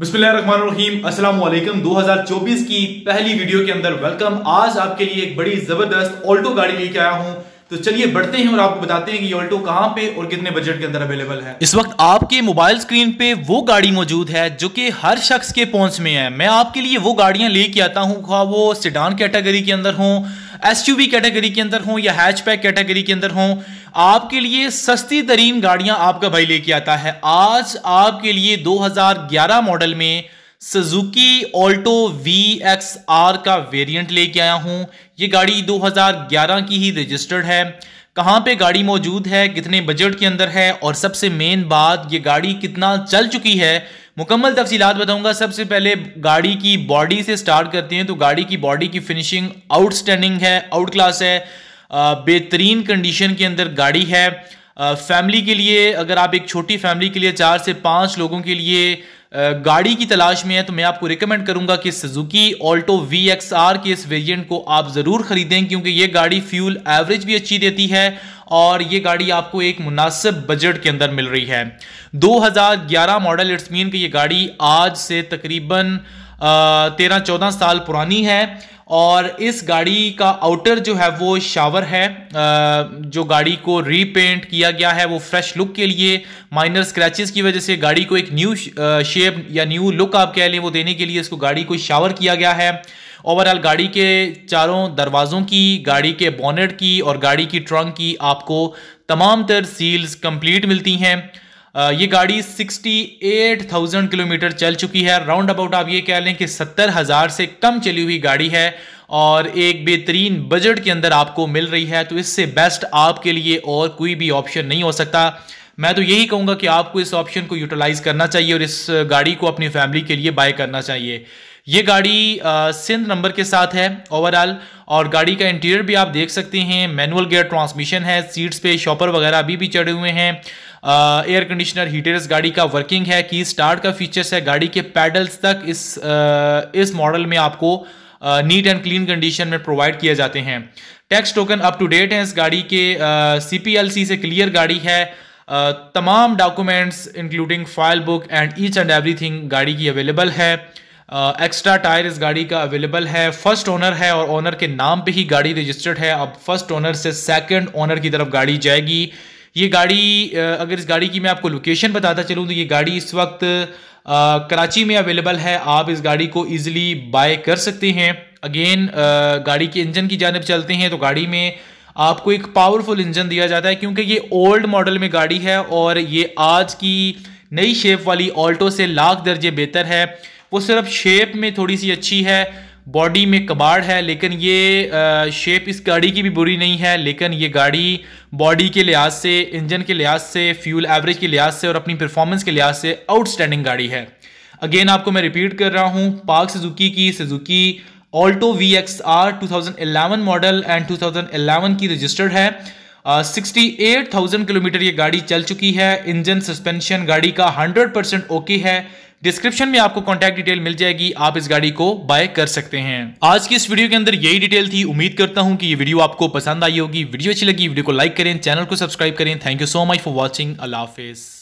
असल दो हजार 2024 की पहली वीडियो के अंदर वेलकम आज आपके लिए एक बड़ी जबरदस्त ऑल्टो गाड़ी लेके आया हूं तो चलिए बढ़ते हैं और आपको बताते हैं कि ऑल्टो कहाँ पे और कितने बजट के अंदर अवेलेबल है इस वक्त आपके मोबाइल स्क्रीन पे वो गाड़ी मौजूद है जो कि हर शख्स के पहुंच में है मैं आपके लिए वो गाड़ियां लेके आता हूँ खा वो सिडान कैटेगरी के अंदर हो एस कैटेगरी के अंदर हो या हैचपैक कैटेगरी के अंदर हो आपके लिए सस्ती तरीन गाड़ियां आपका भाई लेके आता है आज आपके लिए दो मॉडल में Suzuki Alto V X R का वेरिएंट लेके आया हूँ ये गाड़ी 2011 की ही रजिस्टर्ड है कहाँ पे गाड़ी मौजूद है कितने बजट के अंदर है और सबसे मेन बात ये गाड़ी कितना चल चुकी है मुकम्मल तफसीलात बताऊंगा सबसे पहले गाड़ी की बॉडी से स्टार्ट करते हैं तो गाड़ी की बॉडी की फिनिशिंग आउटस्टैंडिंग है आउट क्लास है बेहतरीन कंडीशन के अंदर गाड़ी है फैमिली के लिए अगर आप एक छोटी फैमिली के लिए चार से पाँच लोगों के लिए गाड़ी की तलाश में है तो मैं आपको रिकमेंड करूंगा कि Suzuki Alto V X R के इस वेरिएंट को आप ज़रूर खरीदें क्योंकि ये गाड़ी फ्यूल एवरेज भी अच्छी देती है और ये गाड़ी आपको एक मुनासिब बजट के अंदर मिल रही है 2011 मॉडल इट्स मीन कि ये गाड़ी आज से तकरीबन तेरह चौदह साल पुरानी है और इस गाड़ी का आउटर जो है वो शावर है जो गाड़ी को रीपेंट किया गया है वो फ्रेश लुक के लिए माइनर स्क्रैचेस की वजह से गाड़ी को एक न्यू शेप या न्यू लुक आप कह लें वो देने के लिए इसको गाड़ी को शावर किया गया है ओवरऑल गाड़ी के चारों दरवाज़ों की गाड़ी के बॉनेट की और गाड़ी की ट्रंक की आपको तमाम तर सील्स कंप्लीट मिलती हैं ये गाड़ी 68,000 किलोमीटर चल चुकी है राउंड अबाउट आप ये कह लें कि 70,000 से कम चली हुई गाड़ी है और एक बेहतरीन बजट के अंदर आपको मिल रही है तो इससे बेस्ट आपके लिए और कोई भी ऑप्शन नहीं हो सकता मैं तो यही कहूँगा कि आपको इस ऑप्शन को यूटिलाइज़ करना चाहिए और इस गाड़ी को अपनी फैमिली के लिए बाय करना चाहिए ये गाड़ी सिंध नंबर के साथ है ओवरऑल और गाड़ी का इंटीरियर भी आप देख सकते हैं मैनुअल गियर ट्रांसमिशन है सीट्स पे शॉपर वगैरह अभी भी चढ़े हुए हैं एयर कंडीशनर हीटर्स गाड़ी का वर्किंग है की स्टार्ट का फीचर्स है गाड़ी के पैडल्स तक इस आ, इस मॉडल में आपको नीट एंड क्लीन कंडीशन में प्रोवाइड किए जाते हैं tax token up to date है इस गाड़ी के सीपीएलसी से क्लियर गाड़ी है Uh, तमाम documents including file book and each and everything गाड़ी की अवेलेबल है एक्स्ट्रा uh, टायर इस गाड़ी का अवेलेबल है फर्स्ट ओनर है और ओनर के नाम पे ही गाड़ी रजिस्टर्ड है अब फर्स्ट ओनर से सेकंड ओनर की तरफ गाड़ी जाएगी ये गाड़ी uh, अगर इस गाड़ी की मैं आपको लोकेशन बताता चलूँ तो ये गाड़ी इस वक्त uh, कराची में अवेलेबल है आप इस गाड़ी को ईजिली बाय कर सकते हैं अगेन गाड़ी के इंजन की जानब चलते हैं तो गाड़ी में आपको एक पावरफुल इंजन दिया जाता है क्योंकि ये ओल्ड मॉडल में गाड़ी है और ये आज की नई शेप वाली ऑल्टो से लाख दर्जे बेहतर है वो सिर्फ शेप में थोड़ी सी अच्छी है बॉडी में कबाड़ है लेकिन ये आ, शेप इस गाड़ी की भी बुरी नहीं है लेकिन ये गाड़ी बॉडी के लिहाज से इंजन के लिहाज से फ्यूल एवरेज के लिहाज से और अपनी परफॉर्मेंस के लिहाज से आउटस्टैंडिंग गाड़ी है अगेन आपको मैं रिपीट कर रहा हूँ पार्क सुजुकी की Suzuki Alto V X R two model and eleven की रजिस्टर्ड है सिक्सटी एट थाउजेंड किलोमीटर ये गाड़ी चल चुकी है इंजन सस्पेंशन गाड़ी का हंड्रेड परसेंट ओके है डिस्क्रिप्शन में आपको कॉन्टैक्ट डिटेल मिल जाएगी आप इस गाड़ी को बाय कर सकते हैं आज की इस वीडियो के अंदर यही डिटेल थी उम्मीद करता हूँ कि ये वीडियो आपको पसंद आई होगी वीडियो अच्छी लगी वीडियो को लाइक करें चैनल को सब्सक्राइब करें thank you so much for watching अल्लाह हाफिज़